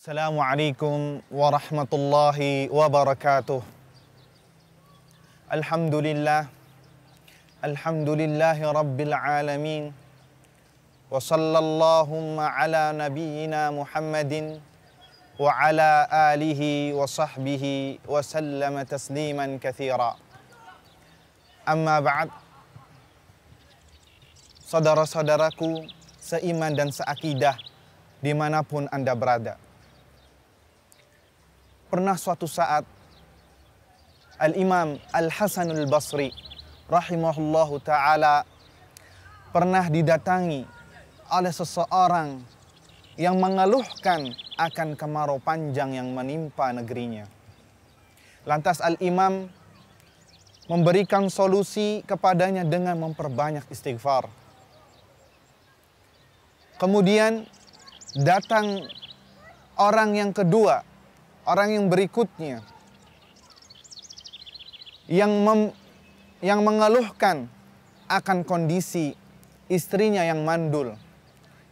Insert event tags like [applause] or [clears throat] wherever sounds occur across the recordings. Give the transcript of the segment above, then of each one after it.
السلام عليكم ورحمة الله وبركاته الحمد لله الحمد لله رب العالمين وصلى اللهم على نبينا محمد وعلى آله وصحبه وسلم تسليما كثيرا أما بعد saudara-saudaraku seiman dan seakidah dimanapun Anda berada. pernah suatu saat Al-Imam Al-Hasanul Basri rahimahullahu taala pernah didatangi oleh seseorang yang mengeluhkan akan kemarau panjang yang menimpa negerinya. Lantas Al-Imam memberikan solusi kepadanya dengan memperbanyak istighfar. Kemudian datang orang yang kedua orang yang berikutnya yang mem, yang mengeluhkan akan kondisi istrinya yang mandul,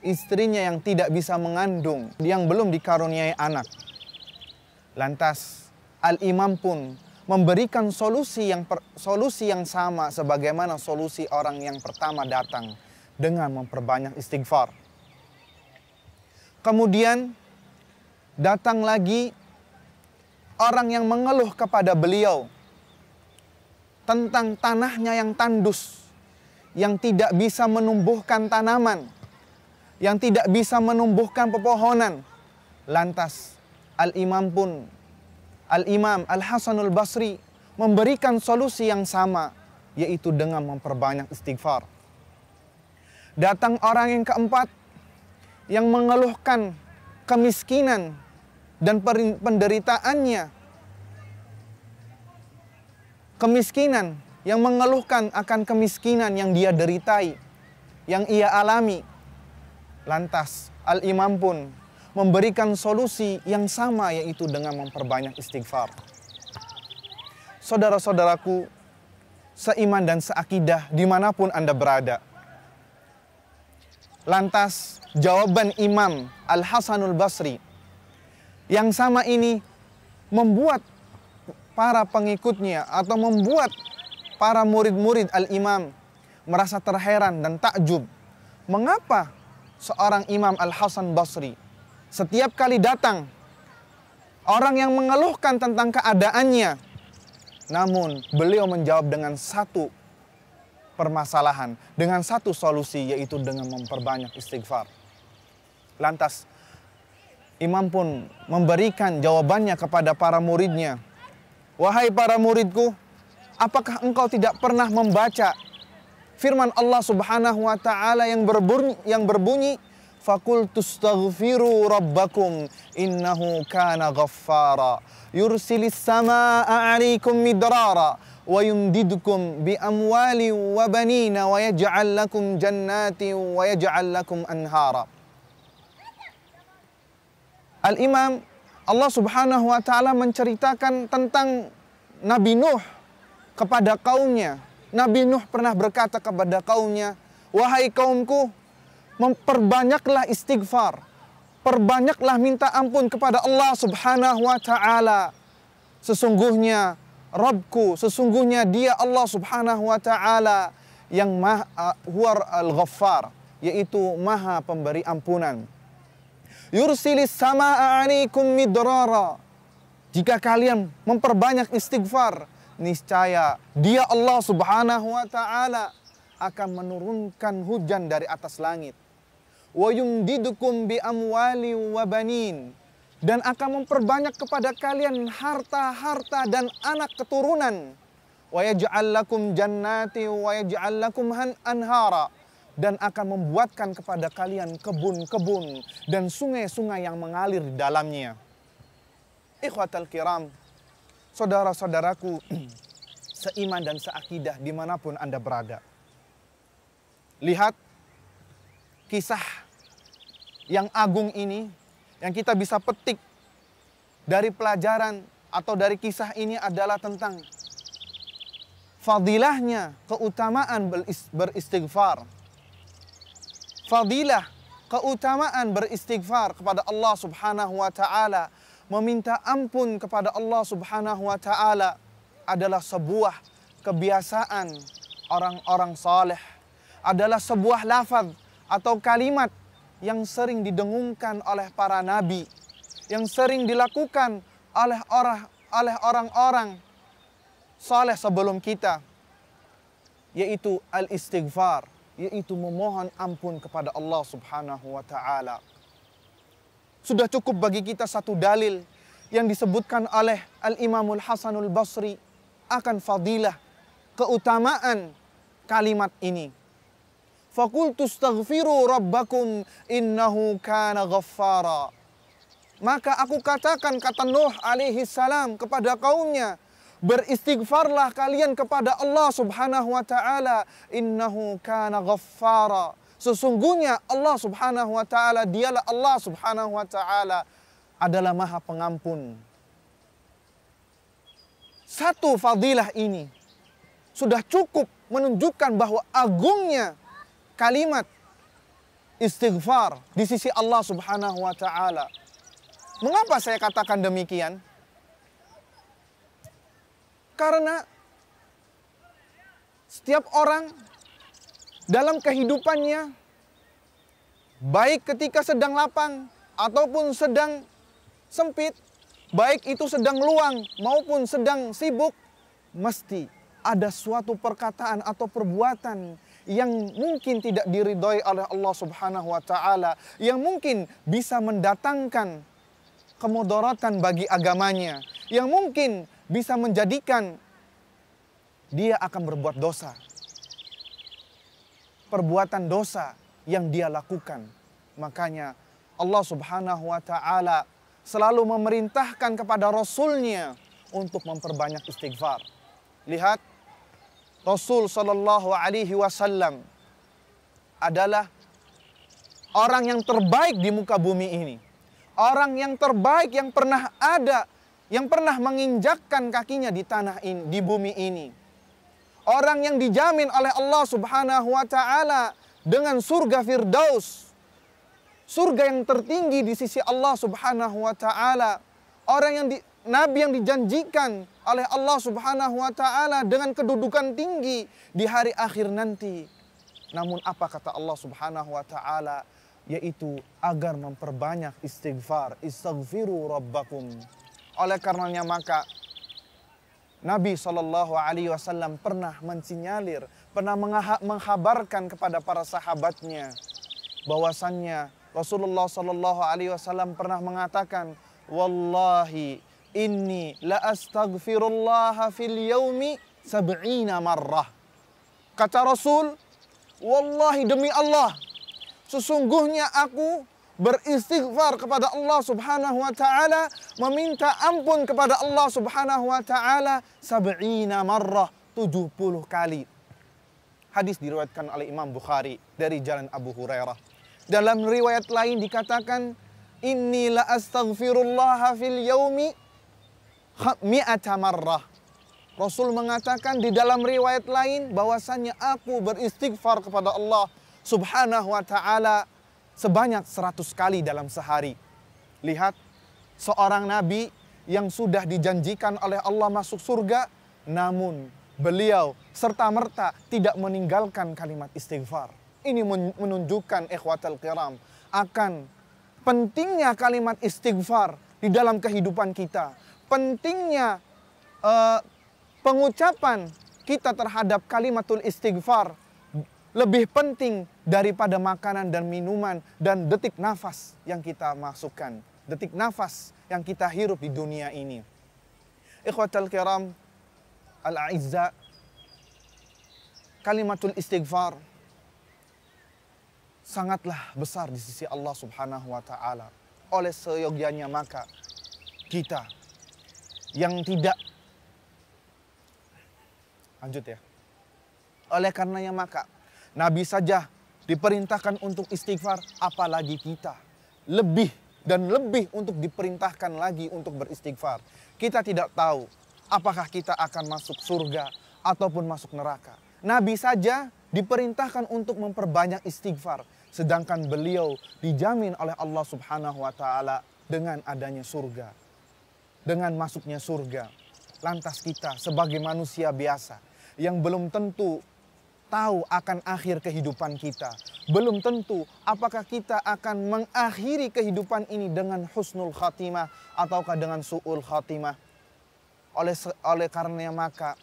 istrinya yang tidak bisa mengandung, yang belum dikaruniai anak. Lantas Al-Imam pun memberikan solusi yang per, solusi yang sama sebagaimana solusi orang yang pertama datang dengan memperbanyak istighfar. Kemudian datang lagi orang yang mengeluh kepada beliau tentang tanahnya yang tandus, yang tidak bisa menumbuhkan tanaman, yang tidak bisa menumbuhkan pepohonan. Lantas Al-Imam pun Al-Imam Al-Hasanul Basri memberikan solusi yang sama yaitu dengan memperbanyak istighfar. Datang orang yang keempat yang mengeluhkan kemiskinan dan penderitaannya, kemiskinan yang mengeluhkan akan kemiskinan yang dia deritai, yang ia alami. Lantas, Al-Imam pun memberikan solusi yang sama, yaitu dengan memperbanyak istighfar. Saudara-saudaraku, seiman dan seakidah dimanapun Anda berada. Lantas, jawaban Imam Al-Hasanul Basri yang sama ini membuat para pengikutnya atau membuat para murid-murid Al-Imam merasa terheran dan takjub. Mengapa seorang Imam Al-Hasan Basri setiap kali datang orang yang mengeluhkan tentang keadaannya namun beliau menjawab dengan satu permasalahan, dengan satu solusi yaitu dengan memperbanyak istighfar. Lantas imam pun memberikan jawabannya kepada para muridnya. Wahai para muridku, apakah engkau tidak pernah membaca firman Allah Subhanahu wa taala yang berbunyi yang berbunyi Fakul tustaghfiru rabbakum innahu kana ghaffara yursilis samaa'a 'alaikum midrara wa yumdidukum bi amwali wa banina wa yaj'al lakum jannati wa yaj'al lakum anhara Al-Imam Allah Subhanahu wa taala menceritakan tentang Nabi Nuh kepada kaumnya. Nabi Nuh pernah berkata kepada kaumnya, "Wahai kaumku, memperbanyaklah istighfar. Perbanyaklah minta ampun kepada Allah Subhanahu wa taala. Sesungguhnya Rabbku, sesungguhnya Dia Allah Subhanahu wa taala yang Maha Al-Ghaffar, yaitu Maha Pemberi Ampunan." yursilis sama alaikum midrara. Jika kalian memperbanyak istighfar, niscaya Dia Allah Subhanahu wa taala akan menurunkan hujan dari atas langit. Wa yumdidukum bi amwali wa banin dan akan memperbanyak kepada kalian harta-harta dan anak keturunan. Wa yaj'al lakum jannati wa yaj'al lakum anhara dan akan membuatkan kepada kalian kebun-kebun dan sungai-sungai yang mengalir di dalamnya. Ikhwatal kiram, saudara-saudaraku, [clears throat] seiman dan seakidah dimanapun Anda berada. Lihat kisah yang agung ini yang kita bisa petik dari pelajaran atau dari kisah ini adalah tentang fadilahnya keutamaan beristighfar fadilah, keutamaan beristighfar kepada Allah Subhanahu wa taala, meminta ampun kepada Allah Subhanahu wa taala adalah sebuah kebiasaan orang-orang saleh. Adalah sebuah lafaz atau kalimat yang sering didengungkan oleh para nabi, yang sering dilakukan oleh orang oleh orang-orang saleh sebelum kita yaitu al-istighfar yaitu memohon ampun kepada Allah Subhanahu wa taala. Sudah cukup bagi kita satu dalil yang disebutkan oleh Al-Imamul Hasanul Basri akan fadilah keutamaan kalimat ini. Fakultu staghfiru rabbakum innahu kana ghaffara. Maka aku katakan kata Nuh alaihi salam kepada kaumnya, Beristighfarlah kalian kepada Allah Subhanahu wa taala, innahu kana ghaffara. Sesungguhnya Allah Subhanahu wa taala dialah Allah Subhanahu wa taala adalah Maha Pengampun. Satu fadilah ini sudah cukup menunjukkan bahwa agungnya kalimat istighfar di sisi Allah Subhanahu wa taala. Mengapa saya katakan demikian? Karena setiap orang dalam kehidupannya, baik ketika sedang lapang ataupun sedang sempit, baik itu sedang luang maupun sedang sibuk, mesti ada suatu perkataan atau perbuatan yang mungkin tidak diridhoi oleh Allah Subhanahu wa taala, yang mungkin bisa mendatangkan kemudaratan bagi agamanya, yang mungkin bisa menjadikan dia akan berbuat dosa. Perbuatan dosa yang dia lakukan. Makanya Allah Subhanahu wa taala selalu memerintahkan kepada rasulnya untuk memperbanyak istighfar. Lihat Rasul Shallallahu alaihi wasallam adalah orang yang terbaik di muka bumi ini. Orang yang terbaik yang pernah ada yang pernah menginjakkan kakinya di tanah ini, di bumi ini. Orang yang dijamin oleh Allah Subhanahu wa taala dengan surga Firdaus. Surga yang tertinggi di sisi Allah Subhanahu wa taala. Orang yang di, nabi yang dijanjikan oleh Allah Subhanahu wa taala dengan kedudukan tinggi di hari akhir nanti. Namun apa kata Allah Subhanahu wa taala? yaitu agar memperbanyak istighfar, istighfiru rabbakum oleh karenanya maka Nabi Shallallahu Alaihi Wasallam pernah mensinyalir, pernah menghabarkan kepada para sahabatnya bahwasannya Rasulullah Shallallahu Alaihi Wasallam pernah mengatakan, Wallahi ini la astaghfirullah fil yaumi sab'ina marrah. Kata Rasul, Wallahi demi Allah, sesungguhnya aku beristighfar kepada Allah Subhanahu wa taala, meminta ampun kepada Allah Subhanahu wa taala 70 marrah, 70 kali. Hadis diriwayatkan oleh Imam Bukhari dari jalan Abu Hurairah. Dalam riwayat lain dikatakan, "Inni la astaghfirullah fil yaumi mi'ata marrah." Rasul mengatakan di dalam riwayat lain bahwasannya aku beristighfar kepada Allah Subhanahu wa taala sebanyak 100 kali dalam sehari. Lihat, seorang nabi yang sudah dijanjikan oleh Allah masuk surga, namun beliau serta-merta tidak meninggalkan kalimat istighfar. Ini menunjukkan ikhwatal kiram akan pentingnya kalimat istighfar di dalam kehidupan kita. Pentingnya uh, pengucapan kita terhadap kalimatul istighfar lebih penting daripada makanan dan minuman dan detik nafas yang kita masukkan, detik nafas yang kita hirup di dunia ini. Ikhwatal kiram al-aizza kalimatul istighfar sangatlah besar di sisi Allah Subhanahu wa taala. Oleh seyogyanya maka kita yang tidak lanjut ya. Oleh karenanya maka Nabi saja diperintahkan untuk istighfar, apalagi kita. Lebih dan lebih untuk diperintahkan lagi untuk beristighfar. Kita tidak tahu apakah kita akan masuk surga ataupun masuk neraka. Nabi saja diperintahkan untuk memperbanyak istighfar, sedangkan beliau dijamin oleh Allah Subhanahu wa taala dengan adanya surga. Dengan masuknya surga, lantas kita sebagai manusia biasa yang belum tentu tahu akan akhir kehidupan kita. Belum tentu apakah kita akan mengakhiri kehidupan ini dengan husnul khatimah ataukah dengan suul khatimah. Oleh oleh karena maka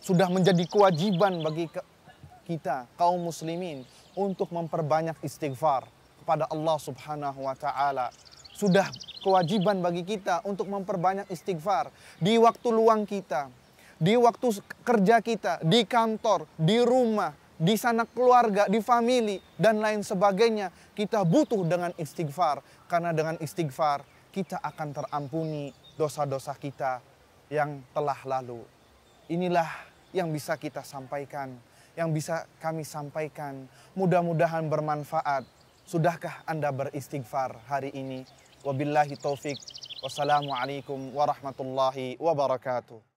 sudah menjadi kewajiban bagi ke, kita kaum muslimin untuk memperbanyak istighfar kepada Allah Subhanahu wa taala. Sudah kewajiban bagi kita untuk memperbanyak istighfar di waktu luang kita, di waktu kerja kita, di kantor, di rumah, di sana keluarga, di family, dan lain sebagainya. Kita butuh dengan istighfar, karena dengan istighfar kita akan terampuni dosa-dosa kita yang telah lalu. Inilah yang bisa kita sampaikan, yang bisa kami sampaikan. Mudah-mudahan bermanfaat. Sudahkah Anda beristighfar hari ini? Wabillahi taufik. Wassalamualaikum warahmatullahi wabarakatuh.